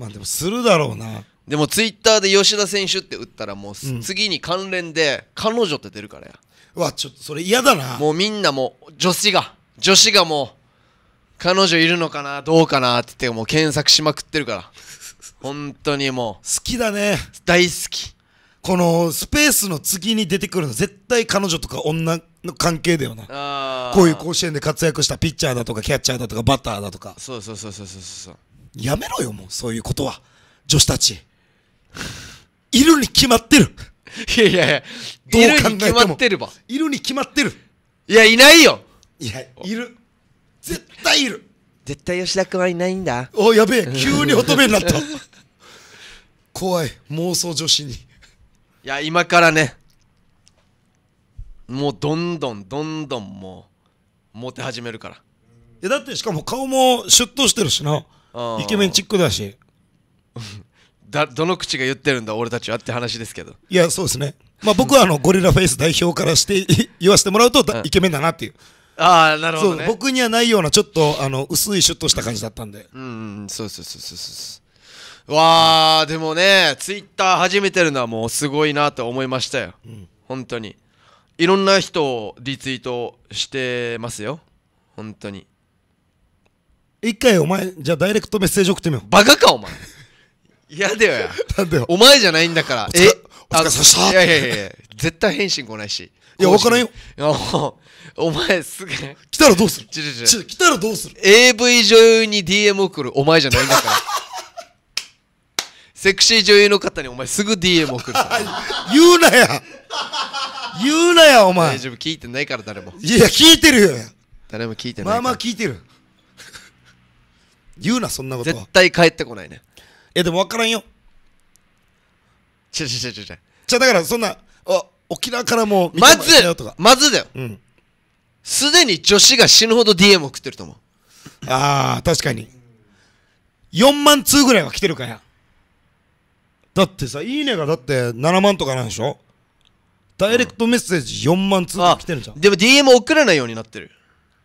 まあでもするだろうなでもツイッターで吉田選手って打ったらもう、うん、次に関連で彼女って出るからやうわちょっとそれ嫌だなもうみんなもう女子が女子がもう彼女いるのかなどうかなって言ってもう検索しまくってるから本当にも好きだね大好きこのスペースの次に出てくるの絶対彼女とか女の関係だよなこういう甲子園で活躍したピッチャーだとかキャッチャーだとかバッターだとかそうそうそうそうそうそうやめろよもうそういうことは女子たち いるに決まってるいやいやいやどういやいるに考えても決まってるばいるに決まってるいやいないよいやいる絶対いる絶対吉田君はいないんだおやべえ急に乙女になった怖い妄想女子にいや今からねもうどんどんどんどんもうモテ始めるからいやだってしかも顔もシュッとしてるしなイケメンチックだし だどの口が言ってるんだ俺たちはって話ですけどいやそうですねまあ僕はあの ゴリラフェイス代表からして言わせてもらうと、イケメンだなっていうああなるほど、ね、僕にはないようなちょっとあの薄いシュッとした感じだったんでうん、うん、そうそうそうそうそうわあでもねツイッター始めてるのはもうすごいなと思いましたよ、うん、本当にいろんな人をリツイートしてますよ本当に一回お前じゃあダイレクトメッセージ送ってみようバカかお前嫌だよや なんだよお前じゃないんだからえあのいやいやいやいや絶対返信来ないしいや分からんよ お前すえ来たらどうする来たらどうする AV 女優に DM 送るお前じゃないんだから セクシー女優の方にお前すぐ DM 送る 言うなや言うなやお前大丈夫聞いてないから誰もいや聞いてるよ誰も聞いてないまあまあ聞いてる言うなそんなこと絶対帰ってこないねえでも分からんよちょちょちょちょじゃだからそんなあ沖縄からもうまずまずだよすで、うん、に女子が死ぬほど DM 送ってると思うああ確かに4万通ぐらいは来てるかやだってさ、いいねがだって7万とかなんでしょダイレクトメッセージ4万通来てるじゃん。でも DM 送らないようになってる。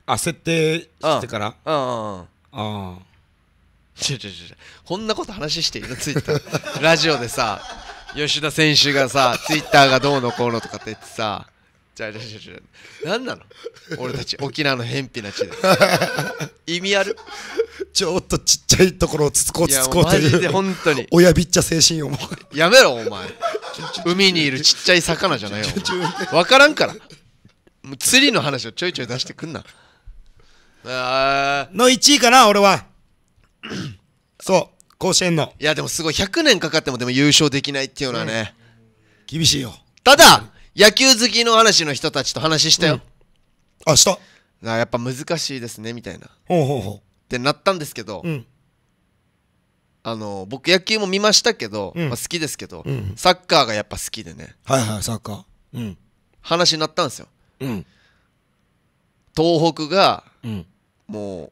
あ、設定してからああああ。ちょちょちょ、こんなこと話していいのツイッター。ラジオでさ、吉田選手がさ、ツイッターがどうのこうのとかって言ってさ、じゃあじゃあじゃあ何なの俺たち沖縄の偏僻な地で 意味あるちょっとちっちゃいところをつつこういつつこううマジで本当に親びっちゃ精神をもうやめろお前海にいるちっちゃい魚じゃないよ分 からんからもう釣りの話をちょいちょい出してくんなあの1位かな俺は そう甲子園のいやでもすごい100年かかってもでも優勝できないっていうのはね厳しいよただ野球好きの話の人たちと話したよ、あしたあやっぱ難しいですねみたいなっほうほうってなったんですけど、うんあの僕野球も見ましたけど、うんまあ、好きですけど、うんサッカーがやっぱ好きでねはいはいサッカーうん話になったんですようん東北がうんもう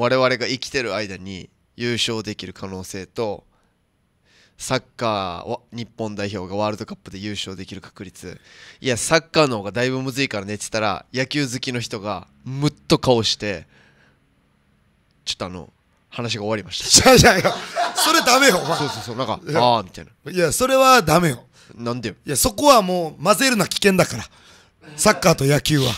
我々が生きてる間に優勝できる可能性とサッカーを日本代表がワールドカップで優勝できる確率いやサッカーの方がだいぶむずいからねって言ったら野球好きの人がむっと顔してちょっとあの話が終わりましたいやいやそれダメよお前そうそうそうなんかああみたいないやそれはダメよなんでよいやそこはもう混ぜるな危険だからサッカーと野球は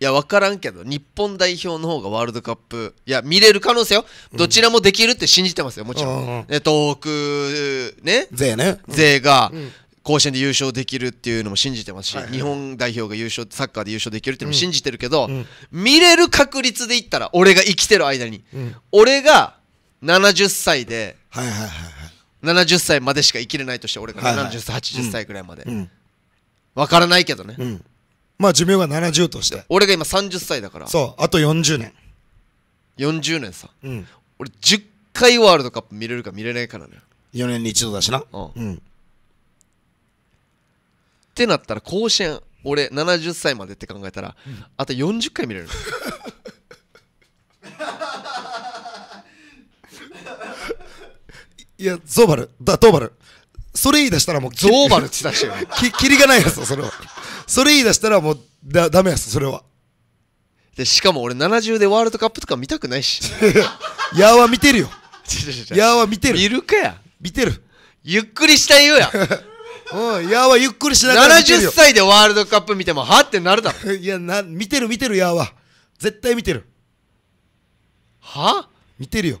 いや、わからんけど、日本代表の方がワールドカップ、いや、見れる可能性よ。どちらもできるって信じてますよ、もちろん。う東北、ね。勢ね。勢が、甲子園で優勝できるっていうのも信じてますし、日本代表が優勝、サッカーで優勝できるっていうのも信じてるけど、見れる確率で言ったら、俺が生きてる間に、俺が70歳で、はいはいはい、70歳までしか生きれないとして、俺が70歳、80歳ぐらいまで。わ、からないけどね。まあ寿命が70として俺が今30歳だからそうあと40年40年さ、うん、俺10回ワールドカップ見れるか見れないからね4年に一度だしなうん、うん、ってなったら甲子園俺70歳までって考えたら、うん、あと40回見れる いやゾーバルだトーバルそれ言い出したらもうゾーバルって言ったしキリ がないやつだそれはそれ言い出したらもうだダメやすそれはでしかも俺70でワールドカップとか見たくないしやー は見てるよやーは見てる見るかや見てるゆっくりしたいよやうんやーはゆっくりしながら70歳でワールドカップ見てもはってなるだろいやな見てる見てるやーは絶対見てるは見てるよ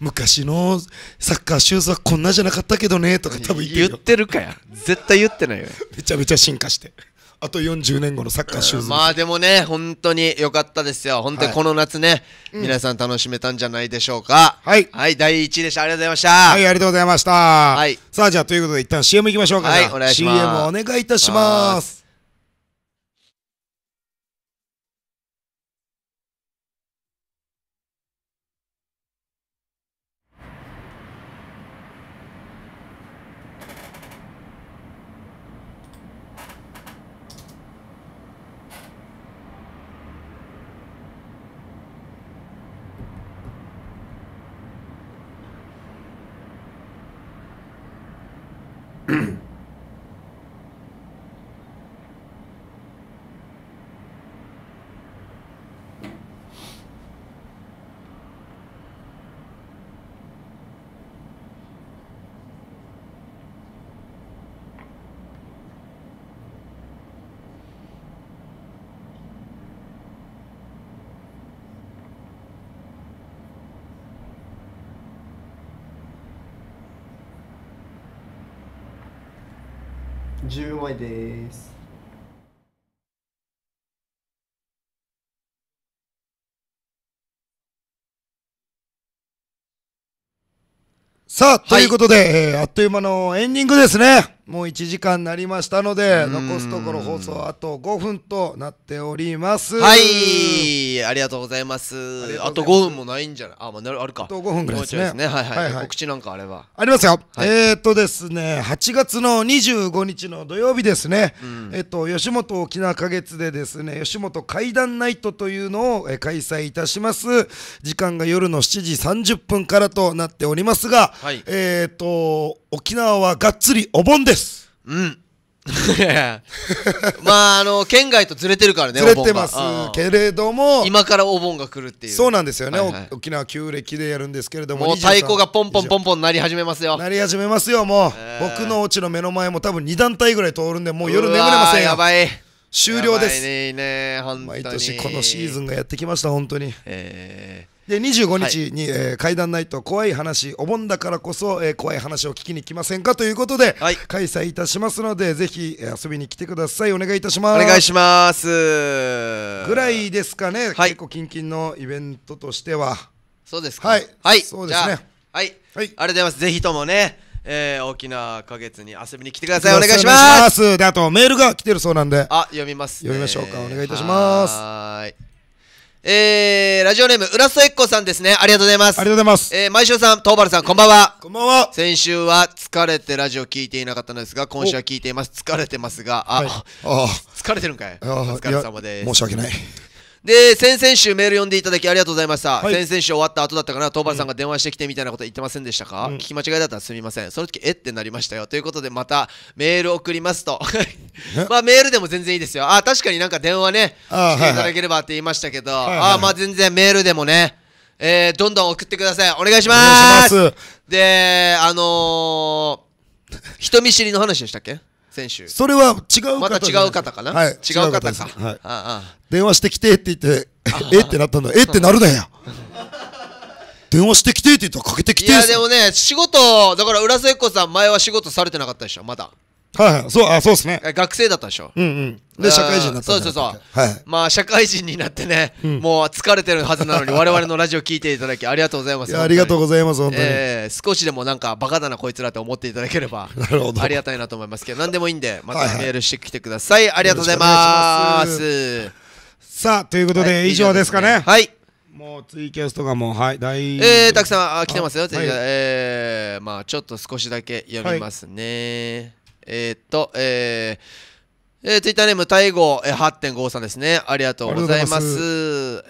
昔のサッカーシューズはこんなじゃなかったけどねとか多分言ってる言ってるかや絶対言ってないよ めちゃめちゃ進化してあと40年後のサッカーシューズ、うん、まあでもね本当に良かったですよ本当にこの夏ね、はい皆さん楽しめたんじゃないでしょうかはい、はい、第1位でしたありがとうございましたはいありがとうございました、はい、さあじゃあということで一旦 CM いきましょうかはいお願いします CM お願いいたします10枚です。さあ、ということで、はい、えー、あっという間のエンディングですね。もう1時間になりましたので残すところ放送あと5分となっておりますはいありがとうございますあと5分もないんじゃないあ,、まあ、あるかあと5分ぐらいですね、ね、はいはい、はいはい、告知なんかあればありますよ、はい、えー、っとですね8月の25日の土曜日ですね、うん、えっと吉本沖縄花月でですね吉本怪談ナイトというのを開催いたします時間が夜の7時30分からとなっておりますが、はい、えー、っと沖縄はがっつりお盆ですですうん まああの県外とずれてるからねずれてますけれども今からお盆が来るっていうそうなんですよね、はいはい、沖縄旧暦でやるんですけれどももう太鼓がポンポンポンポンなり始めますよ鳴り始めますよもう、えー、僕のお家の目の前も多分2団体ぐらい通るんでもう夜眠れませんよやばい終了です、毎年このシーズンがやってきました本当にええーで25日に、はい、えー、怪談ナイト怖い話お盆だからこそ、えー、怖い話を聞きに来ませんかということで、はい、開催いたしますのでぜひ遊びに来てくださいお願いいたしますお願いしますぐらいですかね、はい、結構キンキンのイベントとしてはそうですかはい、はい、そうですねはい、はい、ありがとうございますぜひともねえー、大きな花月に遊びに来てくださいお願いしますであとメールが来てるそうなんであ読みます、ね、読みましょうかお願いいたしますはいえー、ラジオネーム、浦添子さんですね。ありがとうございます。ありがとうございます。えー、毎週さん、東原さん、こんばんは。こんばんは。先週は疲れてラジオ聞いていなかったのですが、今週は聞いています。疲れてますが、あ、はい、あ 疲れてるんかい。お疲れ様です。申し訳ない。で、先々週メール読んでいただきありがとうございました。はい、先々週終わった後だったかな、東原さんが電話してきてみたいなこと言ってませんでしたか、うん、聞き間違いだったらすみません。その時、えってなりましたよ。ということで、またメール送りますと。まあ、メールでも全然いいですよ。あ、確かになんか電話ね、していただければって言いましたけど、あ、まあ全然メールでもね、えー、どんどん送ってください。お願いします。で、あのー、人見知りの話でしたっけ選手それは違う方また違う方かな、はい、違う方か、はい、ああ電話してきてって言ってえってなったんだえってなるなや電話してきてって言ったらかけてきていやでもね仕事だから浦瀬子さん前は仕事されてなかったでしょまだはいそう、あ、そうですね。学生だったでしょ。うんうん。で、社会人になったそうそうそう。はい。まあ、社会人になってね、もう疲れてるはずなのに、我々のラジオ聞いていただき、ありがとうございます。ありがとうございます、本当に。え少しでもなんか、バカだな、こいつらって思っていただければ、ありがたいなと思いますけど、なんでもいいんで、またメールしてきてください。ありがとうございます。さあ、ということで、以上ですかね。はい。もうツイキャスとかも、はい、大えー、たくさん来てますよ、はえー、まあ、ちょっと少しだけ読みますね。はいえー、っと、えー、えー、ツイッターネーム、大悟、え8.53ですね。ありがとうございます。ます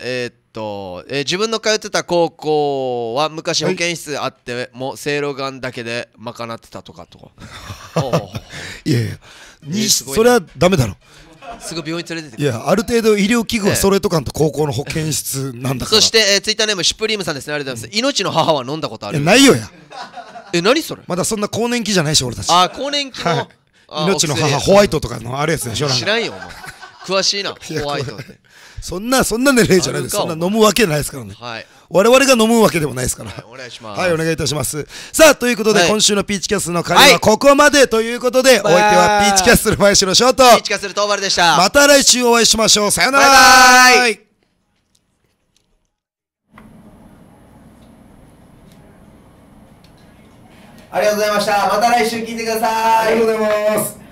えー、っと、えー、自分の通ってた高校は昔保健室あって、はい、もう正露丸だけで賄ってたとかとか。いやいや、えー、それはダメだろ。すぐ病院連れてていやある程度医療器具はそれとかんと高校の保健室なんだから、そして、えー、ツイッターネームシュプリームさんですねありがとうございます、うん、命の母は飲んだことあるないよやえ何それまだそんな更年期じゃないし俺たちあ更年期の、はい、命の母ホワイトとかのあるやつでしょ知らんよお前詳しいなホワイトってそんなそんな年齢じゃないですそんな飲むわけないですからねはい我々が飲むわけでもないですから、はい、お願いしますはいお願いいたしますさあということで、はい、今週のピーチキャスの会はここまでということで、お相手はピーチキャスル前城翔とピーチキャスの東丸でしたまた来週お会いしましょうさよならバイバイありがとうございましたまた来週聞いてくださいありがとうございます